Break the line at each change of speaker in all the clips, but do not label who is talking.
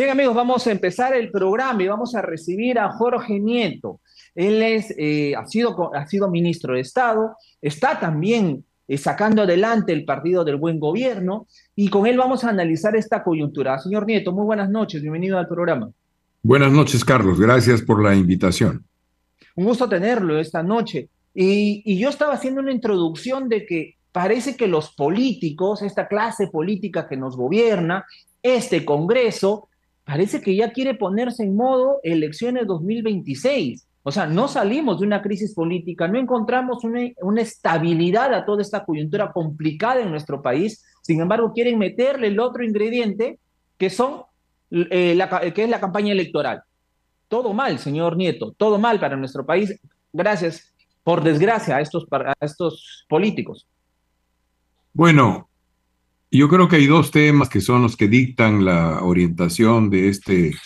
Bien amigos, vamos a empezar el programa y vamos a recibir a Jorge Nieto. Él es, eh, ha, sido, ha sido ministro de Estado, está también eh, sacando adelante el Partido del Buen Gobierno y con él vamos a analizar esta coyuntura. Señor Nieto, muy buenas noches, bienvenido al programa.
Buenas noches Carlos, gracias por la invitación.
Un gusto tenerlo esta noche. y, y yo estaba haciendo una introducción de que parece que los políticos, esta clase política que nos gobierna, este Congreso, parece que ya quiere ponerse en modo elecciones 2026. O sea, no salimos de una crisis política, no encontramos una, estabilidad a toda esta coyuntura complicada en nuestro país. Sin embargo, quieren meterle el otro ingrediente que, son, eh, que es la campaña electoral. Todo mal, señor Nieto, todo mal para nuestro país. Gracias, por desgracia, a estos, a estos políticos.
Bueno, yo creo que hay dos temas que son los que dictan la orientación de este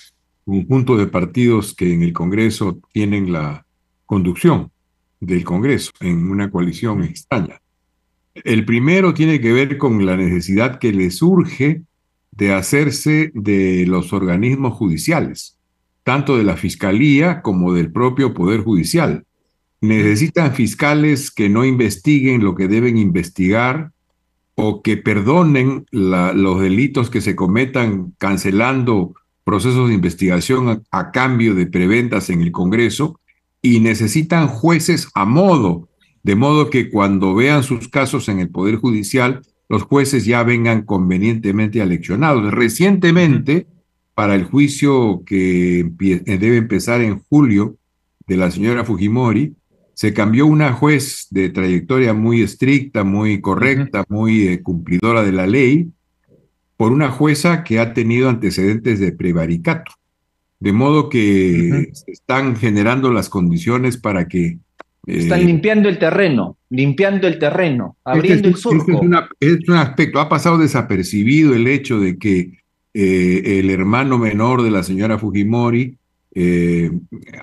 conjunto de partidos que en el Congreso tienen la conducción del Congreso en una coalición extraña. El primero tiene que ver con la necesidad que le surge de hacerse de los organismos judiciales, tanto de la Fiscalía como del propio Poder Judicial. Necesitan fiscales que no investiguen lo que deben investigar, o que perdonen los delitos que se cometan cancelando procesos de investigación a, a, cambio de preventas en el Congreso y necesitan jueces a modo, de modo que cuando vean sus casos en el Poder Judicial, los jueces ya vengan convenientemente aleccionados. Recientemente, para el juicio que debe empezar en julio de la señora Fujimori, se cambió una juez de trayectoria muy estricta, muy correcta, muy eh, cumplidora de la ley, por una jueza que ha tenido antecedentes de prevaricato. De modo que se están generando las condiciones para que... Eh, están
limpiando el terreno, limpiando el terreno, este abriendo el este surco.
es, un aspecto, ha pasado desapercibido el hecho de que eh, el hermano menor de la señora Fujimori eh,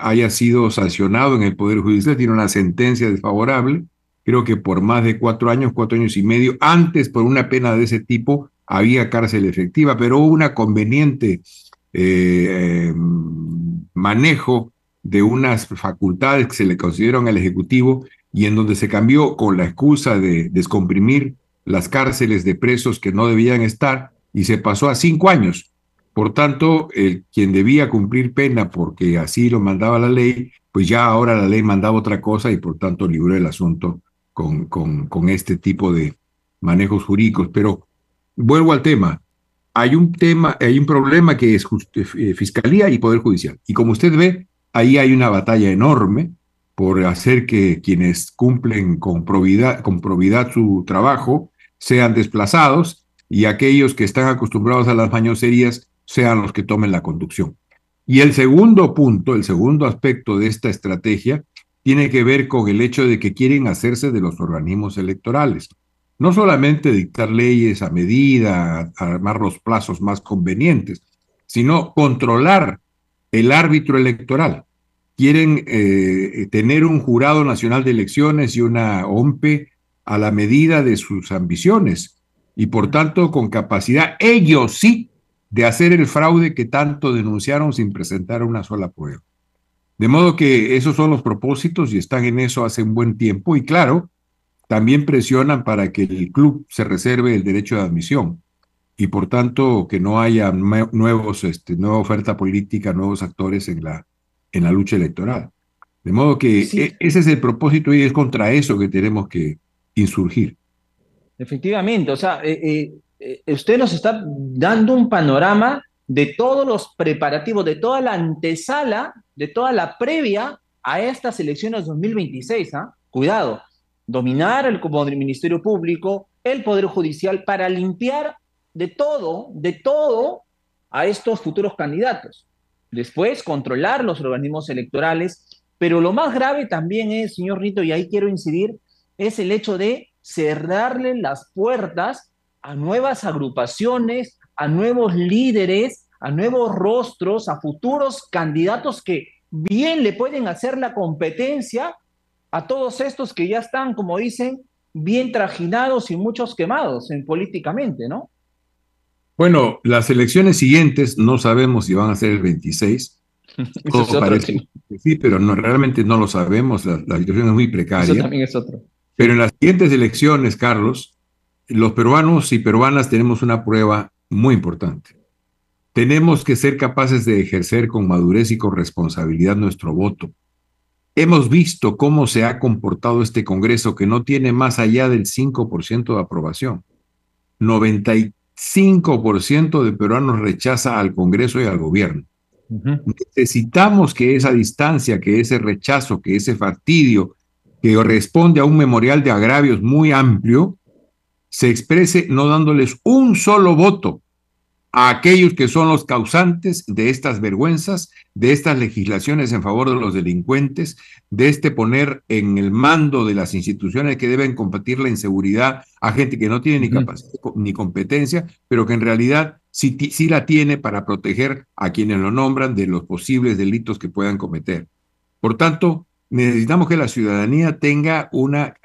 haya sido sancionado en el Poder Judicial, tiene una sentencia desfavorable, creo que por más de cuatro años, cuatro años y medio, antes por una pena de ese tipo había cárcel efectiva, pero hubo una conveniente eh, eh, manejo de unas facultades que se le concedieron al Ejecutivo y en donde se cambió con la excusa de descomprimir las cárceles de presos que no debían estar y se pasó a cinco años. Por tanto, quien debía cumplir pena porque así lo mandaba la ley, pues ya ahora la ley mandaba otra cosa y por tanto libró el asunto con, con, este tipo de manejos jurídicos. Pero vuelvo al tema. Hay un tema, hay un problema que es eh, eh, fiscalía y poder judicial. Y como usted ve, ahí hay una batalla enorme por hacer que quienes cumplen con probidad, con probidad su trabajo sean desplazados y aquellos que están acostumbrados a las mañoserías sean los que tomen la conducción. Y el segundo punto, el segundo aspecto de esta estrategia, tiene que ver con el hecho de que quieren hacerse de los organismos electorales. No solamente dictar leyes a medida, armar los plazos más convenientes, sino controlar el árbitro electoral. Quieren eh, tener un jurado nacional de elecciones y una OMPE a la medida de sus ambiciones y por tanto con capacidad, ellos sí, de hacer el fraude que tanto denunciaron sin presentar una sola prueba. De modo que esos son los propósitos y están en eso hace un buen tiempo y claro, también presionan para que el club se reserve el derecho de admisión y por tanto que no haya nuevos, este, nueva oferta política, nuevos actores en la, en la lucha electoral. De modo que e-, ese es el propósito y es contra eso que tenemos que insurgir.
Efectivamente, o sea, eh, eh, eh, usted nos está dando un panorama de todos los preparativos, de toda la antesala, de toda la previa a estas elecciones 2026. ¿ah? Cuidado, dominar el, el Ministerio Público, el Poder Judicial, para limpiar de todo, de todo a estos futuros candidatos. Después, controlar los organismos electorales. Pero lo más grave también es, señor Rito, y ahí quiero incidir, es el hecho de cerrarle las puertas a nuevas agrupaciones, a nuevos líderes, a nuevos rostros, a futuros candidatos que bien le pueden hacer la competencia a todos estos que ya están, como dicen, bien trajinados y muchos quemados en, políticamente, ¿no?
Bueno, las elecciones siguientes no sabemos si van a ser el 26. sí, pero no, realmente no lo sabemos. La, la, situación es muy precaria. Eso también es otro. Pero en las siguientes elecciones, Carlos, los peruanos y peruanas tenemos una prueba muy importante. Tenemos que ser capaces de ejercer con madurez y con responsabilidad nuestro voto. Hemos visto cómo se ha comportado este Congreso que no tiene más allá del 5% de aprobación. 95% de peruanos rechaza al Congreso y al gobierno. Necesitamos que esa distancia, que ese rechazo, que ese fastidio, que responde a un memorial de agravios muy amplio, se exprese no dándoles un solo voto a aquellos que son los causantes de estas vergüenzas, de estas legislaciones en favor de los delincuentes, de este poner en el mando de las instituciones que deben combatir la inseguridad a gente que no tiene ni capacidad ni competencia, pero que en realidad sí, sí la tiene para proteger a quienes lo nombran de los posibles delitos que puedan cometer. Por tanto, necesitamos que la ciudadanía tenga una,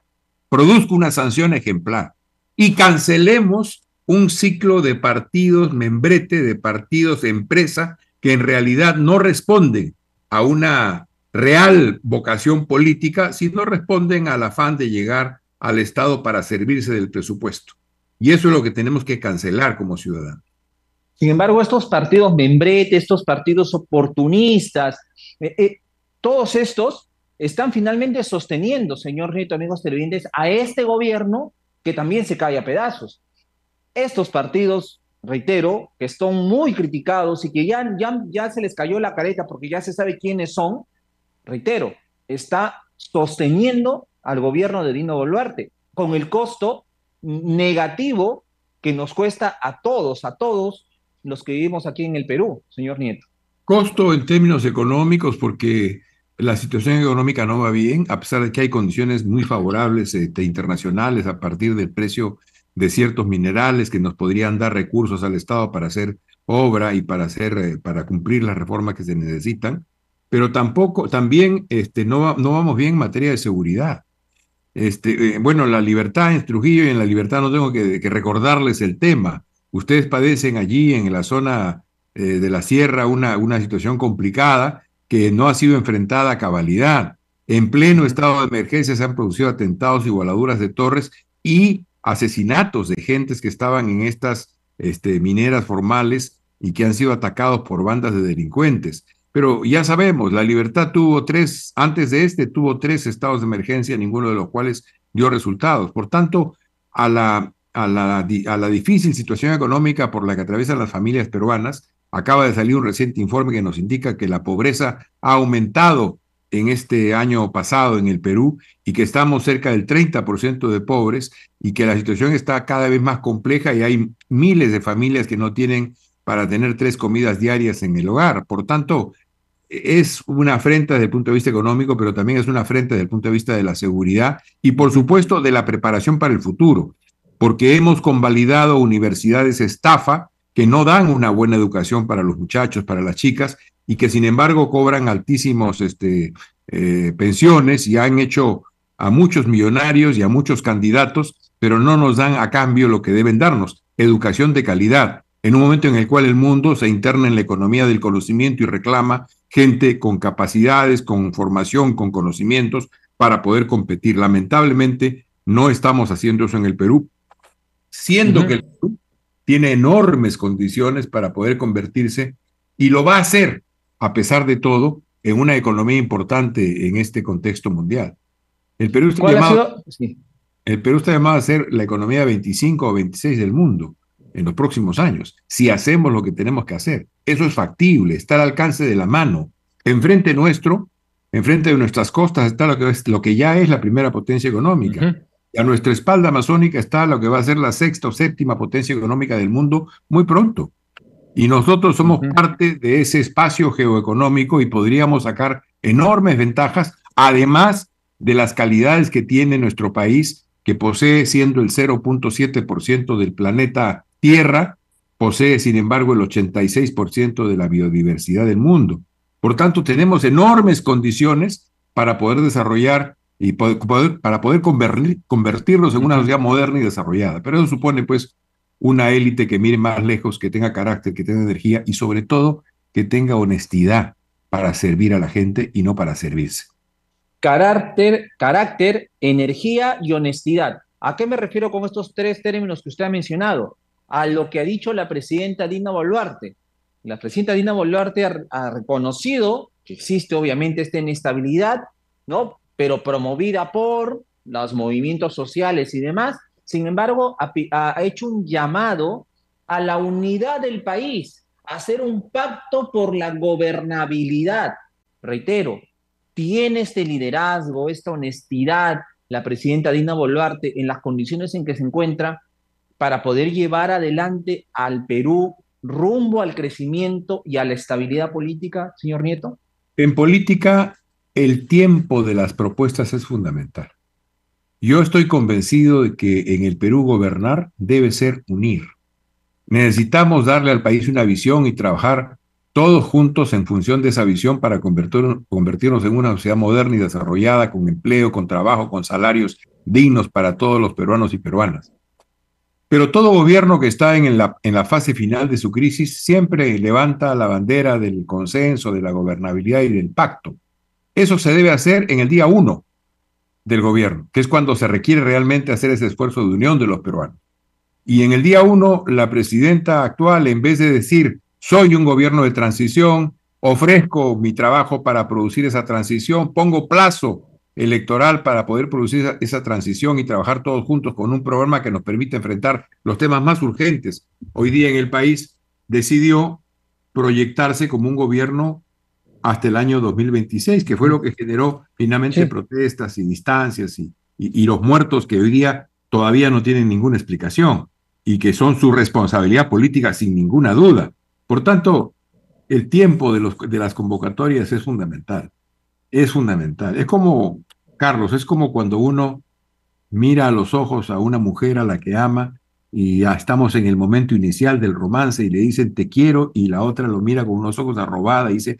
produzca una sanción ejemplar y cancelemos un ciclo de partidos, membrete de partidos, de empresa, que en realidad no responden a una real vocación política, sino responden al afán de llegar al Estado para servirse del presupuesto.
Y eso es lo que tenemos que cancelar como ciudadanos. Sin embargo, estos partidos membrete, estos partidos oportunistas, eh, eh, todos estos están finalmente sosteniendo, señor Rito, amigos televidentes, a este gobierno que también se cae a pedazos. Estos partidos, reitero, que están muy criticados y que ya, ya, ya se les cayó la careta porque ya se sabe quiénes son, reitero, está sosteniendo al gobierno de Dino Boluarte con el costo negativo que nos cuesta a todos, a todos los que vivimos aquí en el Perú, señor Nieto.
Costo en términos económicos porque la situación económica no va bien, a pesar de que hay condiciones muy favorables este, internacionales a partir del precio de ciertos minerales que nos podrían dar recursos al Estado para hacer obra y para, hacer, eh, para cumplir las reformas que se necesitan, pero tampoco, también este, no, no vamos bien en materia de seguridad. Este, eh, bueno, la libertad en Trujillo y en la libertad no tengo que, recordarles el tema. Ustedes padecen allí en la zona eh, de la sierra una, una situación complicada que no ha sido enfrentada a cabalidad. En pleno estado de emergencia se han producido atentados, y voladuras de torres y asesinatos de gentes que estaban en estas este, mineras formales y que han sido atacados por bandas de delincuentes. Pero ya sabemos, la libertad tuvo tres, antes de este tuvo tres estados de emergencia, ninguno de los cuales dio resultados. Por tanto, a la, a la, a la difícil situación económica por la que atraviesan las familias peruanas, Acaba de salir un reciente informe que nos indica que la pobreza ha aumentado en este año pasado en el Perú y que estamos cerca del 30% de pobres y que la situación está cada vez más compleja y hay miles de familias que no tienen para tener tres comidas diarias en el hogar. Por tanto, es una afrenta desde el punto de vista económico, pero también es una afrenta desde el punto de vista de la seguridad y, por supuesto, de la preparación para el futuro, porque hemos convalidado universidades estafa que no dan una buena educación para los muchachos, para las chicas, y que sin embargo cobran altísimos este, eh, pensiones y han hecho a muchos millonarios y a muchos candidatos, pero no nos dan a cambio lo que deben darnos, educación de calidad, en un momento en el cual el mundo se interna en la economía del conocimiento y reclama gente con capacidades, con formación, con conocimientos para poder competir. Lamentablemente no estamos haciendo eso en el Perú, siendo que el Perú tiene enormes condiciones para poder convertirse y lo va a hacer, a pesar de todo, en una economía importante en este contexto mundial. El Perú está, llamado, el Perú a ser la economía 25 o 26 del mundo en los próximos años, si hacemos lo que tenemos que hacer. Eso es factible, está al alcance de la mano. Enfrente nuestro, enfrente de nuestras costas está lo que, ya es la primera potencia económica a nuestra espalda amazónica está lo que va a ser la sexta o séptima potencia económica del mundo muy pronto. Y nosotros somos parte de ese espacio geoeconómico y podríamos sacar enormes ventajas, además de las calidades que tiene nuestro país, que posee siendo el 0.7% del planeta Tierra, posee sin embargo el 86% de la biodiversidad del mundo. Por tanto, tenemos enormes condiciones para poder desarrollar y para poder convertirlos en una sociedad moderna y desarrollada. Pero eso supone, pues, una élite que mire más lejos, que tenga carácter, que tenga energía y sobre todo que tenga honestidad para servir a la gente y no para servirse.
Carácter, carácter, energía y honestidad. ¿A qué me refiero con estos tres términos que usted ha mencionado? A lo que ha dicho la presidenta Dina Boluarte. La presidenta Dina Boluarte ha reconocido que existe obviamente esta inestabilidad, ¿no? pero promovida por los movimientos sociales y demás, sin embargo, ha, hecho un llamado a la unidad del país, a hacer un pacto por la gobernabilidad. Reitero, tiene este liderazgo, esta honestidad, la presidenta Dina Boluarte, en las condiciones en que se encuentra, para poder llevar adelante al Perú rumbo al crecimiento y a la estabilidad política, señor Nieto?
En política el tiempo de las propuestas es fundamental. Yo estoy convencido de que en el Perú gobernar debe ser unir. Necesitamos darle al país una visión y trabajar todos juntos en función de esa visión para convertirnos en una sociedad moderna y desarrollada, con empleo, con trabajo, con salarios dignos para todos los peruanos y peruanas. Pero todo gobierno que está en en la fase final de su crisis siempre levanta la bandera del consenso, de la gobernabilidad y del pacto. Eso se debe hacer en el día uno del gobierno, que es cuando se requiere realmente hacer ese esfuerzo de unión de los peruanos. Y en el día uno, la presidenta actual, en vez de decir, soy un gobierno de transición, ofrezco mi trabajo para producir esa transición, pongo plazo electoral para poder producir esa, transición y trabajar todos juntos con un programa que nos permita enfrentar los temas más urgentes hoy día en el país, decidió proyectarse como un gobierno hasta el año 2026, que fue lo que generó finalmente protestas y distancias y, los muertos que hoy día todavía no tienen ninguna explicación y que son su responsabilidad política sin ninguna duda. Por tanto, el tiempo de, los, de las convocatorias es fundamental, es fundamental. Es como, Carlos, es como cuando uno mira a los ojos a una mujer a la que ama y ya estamos en el momento inicial del romance y le dicen te quiero y la otra lo mira con unos ojos arrobada y dice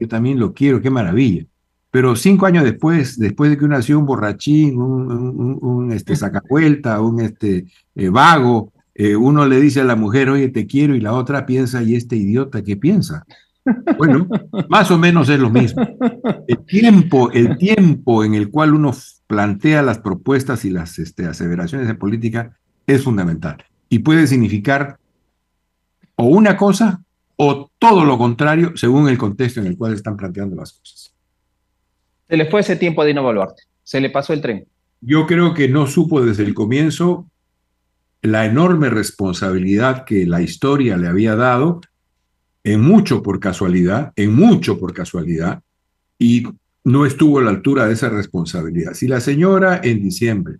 yo también lo quiero, qué maravilla. Pero cinco años después, después de que uno ha sido un borrachín, un, un, un un este, este eh, vago, eh, uno le dice a la mujer, oye, te quiero, y la otra piensa, ¿y este idiota qué piensa? Bueno, más o menos es lo mismo. El tiempo, el tiempo en el cual uno plantea las propuestas y las este, aseveraciones de política es fundamental y puede significar o una cosa o todo lo contrario según el contexto en el cual están planteando las cosas.
Se le fue ese tiempo de Dino se le pasó el tren.
Yo creo que no supo desde el comienzo la enorme responsabilidad que la historia le había dado, en mucho por casualidad, en mucho por casualidad, y no estuvo a la altura de esa responsabilidad. Si la señora en diciembre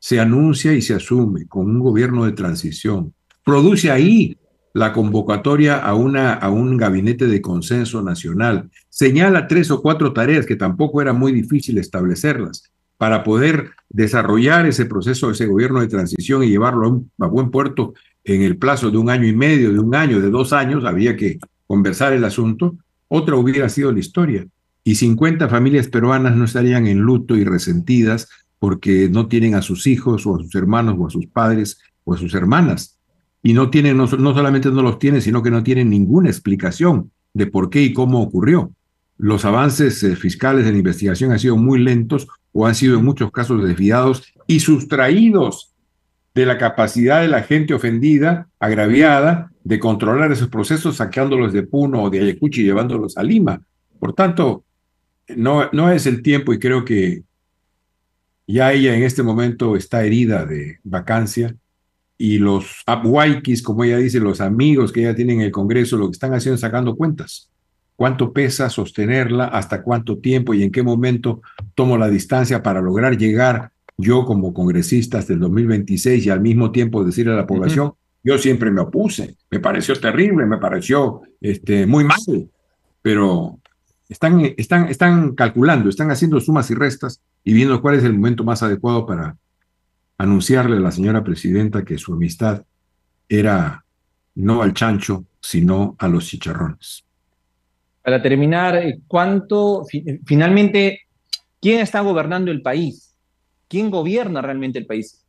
se anuncia y se asume con un gobierno de transición, produce ahí la convocatoria a, una, a un gabinete de consenso nacional. Señala tres o cuatro tareas que tampoco era muy difícil establecerlas para poder desarrollar ese proceso, ese gobierno de transición y llevarlo a, a buen puerto en el plazo de un año y medio, de un año, de dos años, había que conversar el asunto. Otra hubiera sido la historia. Y 50 familias peruanas no estarían en luto y resentidas porque no tienen a sus hijos o a sus hermanos o a sus padres o a sus hermanas y no tienen, no, solamente no los tienen, sino que no tienen ninguna explicación de por qué y cómo ocurrió. Los avances eh, fiscales en la investigación han sido muy lentos o han sido en muchos casos desviados y sustraídos de la capacidad de la gente ofendida, agraviada, de controlar esos procesos saqueándolos de Puno o de Ayacucho y llevándolos a Lima. Por tanto, no, no es el tiempo y creo que ya ella en este momento está herida de vacancia y los upwikis, como ella dice, los amigos que ella tienen en el Congreso, lo que están haciendo es sacando cuentas. ¿Cuánto pesa sostenerla? ¿Hasta cuánto tiempo? ¿Y en qué momento tomo la distancia para lograr llegar yo como congresista hasta el 2026 y al mismo tiempo decirle a la población, yo siempre me opuse, me pareció terrible, me pareció este, muy mal, pero están, están, están calculando, están haciendo sumas y restas y viendo cuál es el momento más adecuado para anunciarle a la señora presidenta que su amistad era no al chancho, sino a los chicharrones.
Para terminar, ¿cuánto finalmente quién está gobernando el país? ¿Quién gobierna realmente el país?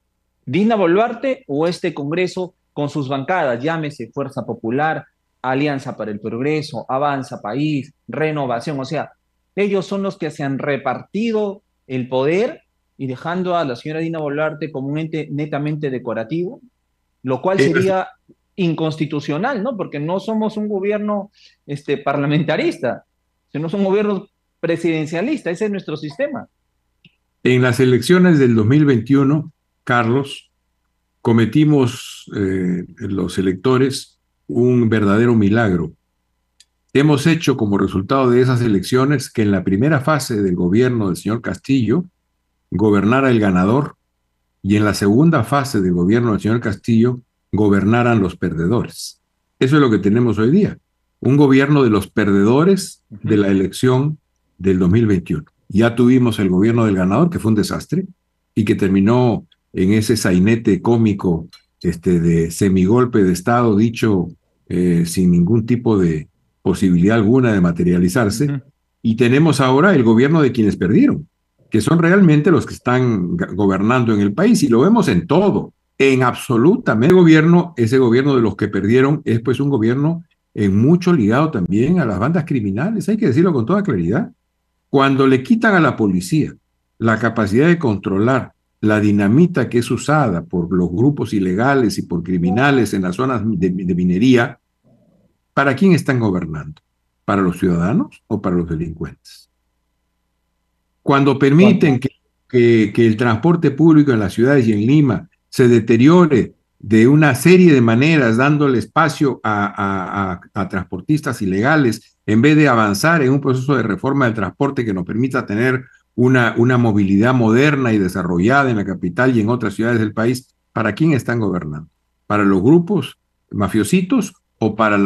¿Dina Boluarte o este Congreso con sus bancadas, llámese Fuerza Popular, Alianza para el Progreso, Avanza País, Renovación? O sea, ellos son los que se han repartido el poder y dejando a la señora Dina Boluarte como un ente netamente decorativo, lo cual eh, sería inconstitucional, ¿no? Porque no somos un gobierno este, parlamentarista, sino un gobierno presidencialista, ese es nuestro sistema.
En las elecciones del 2021, Carlos, cometimos eh, los electores un verdadero milagro. Hemos hecho como resultado de esas elecciones que en la primera fase del gobierno del señor Castillo, gobernara el ganador y en la segunda fase del gobierno del señor Castillo gobernaran los perdedores. Eso es lo que tenemos hoy día, un gobierno de los perdedores de la elección del 2021. Ya tuvimos el gobierno del ganador, que fue un desastre y que terminó en ese sainete cómico este, de semigolpe de Estado dicho eh, sin ningún tipo de posibilidad alguna de materializarse. Y tenemos ahora el gobierno de quienes perdieron, que son realmente los que están gobernando en el país y lo vemos en todo, en absolutamente el gobierno, ese gobierno de los que perdieron es pues un gobierno en mucho ligado también a las bandas criminales, hay que decirlo con toda claridad. Cuando le quitan a la policía la capacidad de controlar la dinamita que es usada por los grupos ilegales y por criminales en las zonas de minería, ¿para quién están gobernando? ¿Para los ciudadanos o para los delincuentes? Cuando permiten que, que, el transporte público en las ciudades y en Lima se deteriore de una serie de maneras, dándole espacio a, transportistas ilegales, en vez de avanzar en un proceso de reforma del transporte que nos permita tener una, movilidad moderna y desarrollada en la capital y en otras ciudades del país, ¿para quién están gobernando? ¿Para los grupos mafiositos o para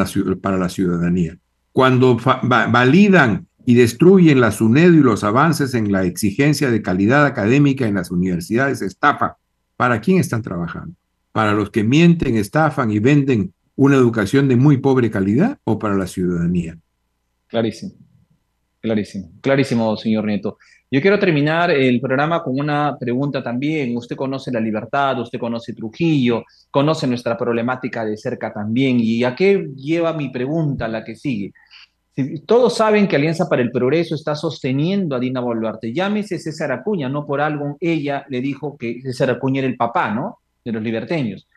para la ciudadanía? Cuando validan y destruyen la SUNEDU y los avances en la exigencia de calidad académica en las universidades estafa. ¿Para quién están trabajando? ¿Para los que mienten, estafan y venden una educación de muy pobre calidad o para la ciudadanía?
Clarísimo, clarísimo, clarísimo, señor Nieto. Yo quiero terminar el programa con una pregunta también. Usted conoce la libertad, usted conoce Trujillo, conoce nuestra problemática de cerca también. ¿Y a qué lleva mi pregunta, la que sigue? Todos saben que Alianza para el Progreso está sosteniendo a Dina Boluarte. Llámese César Acuña, no por algo ella le dijo que César Acuña era el papá, ¿no? De los liberteños.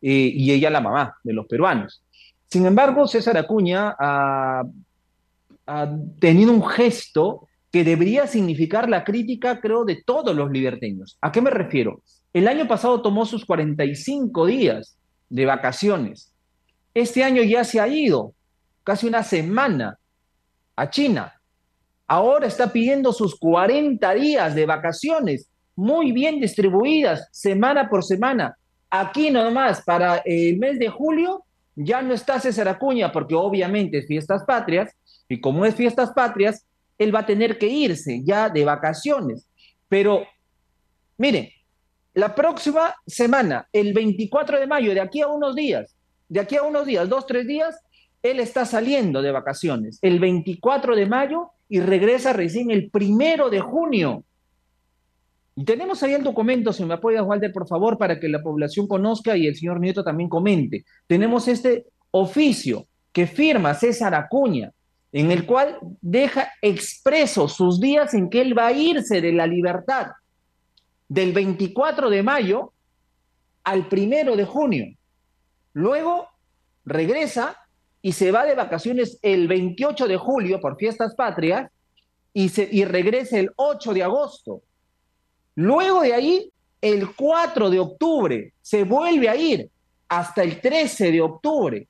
Eh, y ella la mamá de los peruanos. Sin embargo, César Acuña ha, ha tenido un gesto que debería significar la crítica, creo, de todos los liberteños. ¿A qué me refiero? El año pasado tomó sus 45 días de vacaciones. Este año ya se ha ido casi una semana a China. Ahora está pidiendo sus 40 días de vacaciones, muy bien distribuidas, semana por semana. Aquí nomás, para el mes de julio, ya no está César Acuña, porque obviamente es fiestas patrias, y como es fiestas patrias, él va a tener que irse ya de vacaciones. Pero, miren, la próxima semana, el 24 de mayo, de aquí a unos días, de aquí a unos días, dos, tres días, él está saliendo de vacaciones el 24 de mayo y regresa recién el primero de junio. Y tenemos ahí el documento, si me apoyas, Walter, por favor, para que la población conozca y el señor Nieto también comente. Tenemos este oficio que firma César Acuña, en el cual deja expreso sus días en que él va a irse de la libertad del 24 de mayo al primero de junio. Luego regresa y se va de vacaciones el 28 de julio por fiestas patrias y, y regresa el 8 de agosto. Luego de ahí, el 4 de octubre, se vuelve a ir hasta el 13 de octubre.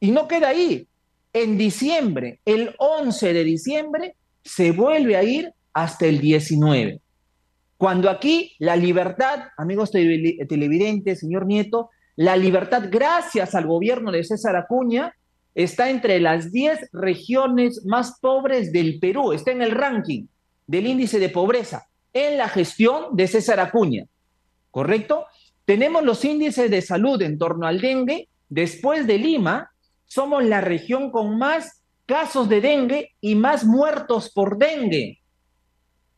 Y no queda ahí. En diciembre, el 11 de diciembre, se vuelve a ir hasta el 19. Cuando aquí la libertad, amigos televidentes, señor Nieto, la libertad gracias al gobierno de César Acuña está entre las 10 regiones más pobres del Perú, está en el ranking del índice de pobreza en la gestión de César Acuña, ¿correcto? Tenemos los índices de salud en torno al dengue, después de Lima, somos la región con más casos de dengue y más muertos por dengue.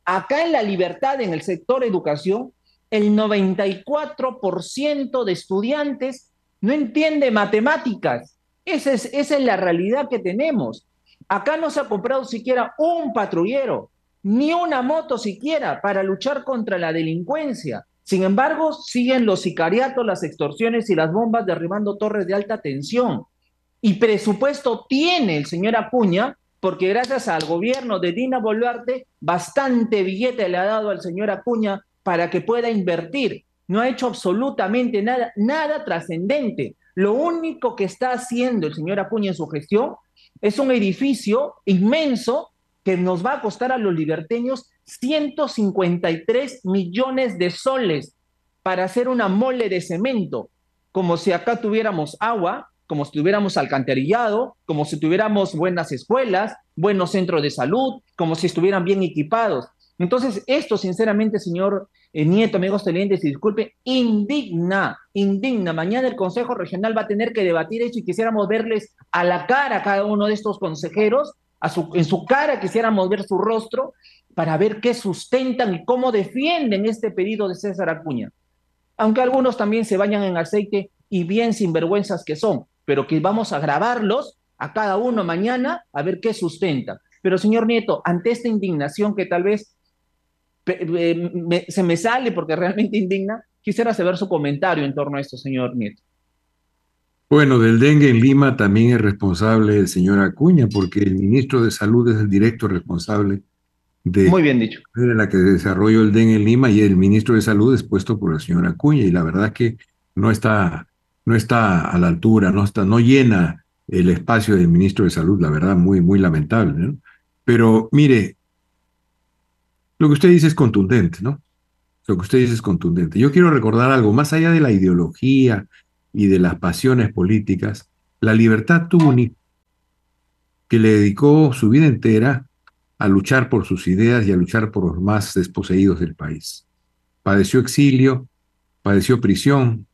Acá en La Libertad, en el sector educación, el 94% de estudiantes no entiende matemáticas. Esa es, la realidad que tenemos. Acá no se ha comprado siquiera un patrullero, ni una moto siquiera para luchar contra la delincuencia. Sin embargo, siguen los sicariatos, las extorsiones y las bombas derribando torres de alta tensión. Y presupuesto tiene el señor Apuña porque gracias al gobierno de Dina Boluarte, bastante billete le ha dado al señor Apuña para que pueda invertir. No ha hecho absolutamente nada, nada trascendente. Lo único que está haciendo el señor Acuña en su gestión es un edificio inmenso que nos va a costar a los liberteños 153 millones de soles para hacer una mole de cemento, como si acá tuviéramos agua, como si tuviéramos alcantarillado, como si tuviéramos buenas escuelas, buenos centros de salud, como si estuvieran bien equipados. Entonces, esto sinceramente, señor eh, Nieto, amigos televidentes, y disculpe, indigna, indigna. Mañana el Consejo Regional va a tener que debatir esto y quisiéramos verles a la cara a cada uno de estos consejeros, en su cara quisiéramos ver su rostro para ver qué sustentan y cómo defienden este pedido de César Acuña. Aunque algunos también se bañan en aceite y bien sinvergüenzas que son, pero que vamos a grabarlos a cada uno mañana a ver qué sustentan. Pero señor Nieto, ante esta indignación que tal vez eh, se me sale porque realmente indigna. Quisiera saber su comentario en torno a esto, señor Nieto.
Bueno, del dengue en Lima también es responsable el señor Acuña, porque el ministro de Salud es el directo responsable de, Muy bien dicho. de la que desarrolló el dengue en Lima y el ministro de Salud es puesto por el señor Acuña y la verdad que no está, no está a la altura, no, está, no llena el espacio del ministro de Salud, la verdad, muy, muy lamentable. Pero mire, lo que usted dice es contundente, ¿no? Lo que usted dice es contundente. Yo quiero recordar algo, más allá de la ideología y de las pasiones políticas, la libertad tuvo un que le dedicó su vida entera a luchar por sus ideas y a luchar por los más desposeídos del país. Padeció exilio, padeció prisión,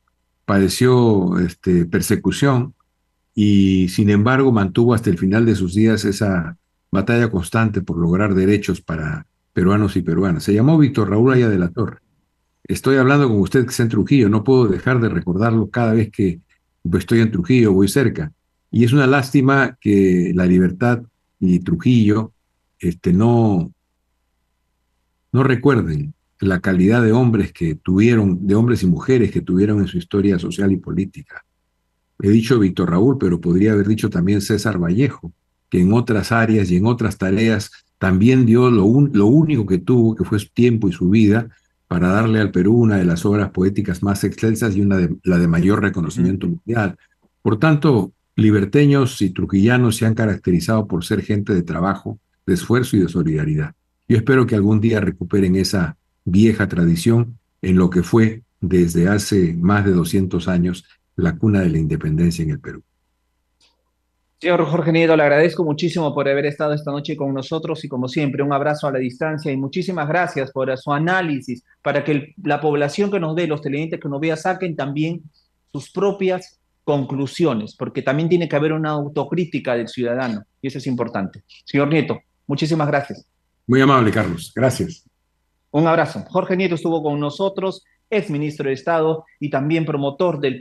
padeció este, persecución y sin embargo mantuvo hasta el final de sus días esa batalla constante por lograr derechos para peruanos y peruanas. Se llamó Víctor Raúl Aya de la Torre. Estoy hablando con usted que es en Trujillo, no puedo dejar de recordarlo cada vez que estoy en Trujillo, voy cerca. Y es una lástima que la libertad y Trujillo este, no, no recuerden la calidad de hombres que tuvieron, de hombres y mujeres que tuvieron en su historia social y política. He dicho Víctor Raúl, pero podría haber dicho también César Vallejo, que en otras áreas y en otras tareas también dio lo, un, lo único que tuvo, que fue su tiempo y su vida, para darle al Perú una de las obras poéticas más excelsas y una de la de mayor reconocimiento mundial. Por tanto, liberteños y truquillanos se han caracterizado por ser gente de trabajo, de esfuerzo y de solidaridad. Yo espero que algún día recuperen esa vieja tradición en lo que fue desde hace más de 200 años la cuna de la independencia en el Perú.
Señor Jorge Nieto, le agradezco muchísimo por haber estado esta noche con nosotros y como siempre un abrazo a la distancia y muchísimas gracias por su análisis para que la población que nos dé, los televidentes que nos vea, saquen también sus propias conclusiones, porque también tiene que haber una autocrítica del ciudadano y eso es importante. Señor Nieto, muchísimas gracias.
Muy amable, Carlos. Gracias.
Un abrazo. Jorge Nieto estuvo con nosotros, es ministro de Estado y también promotor del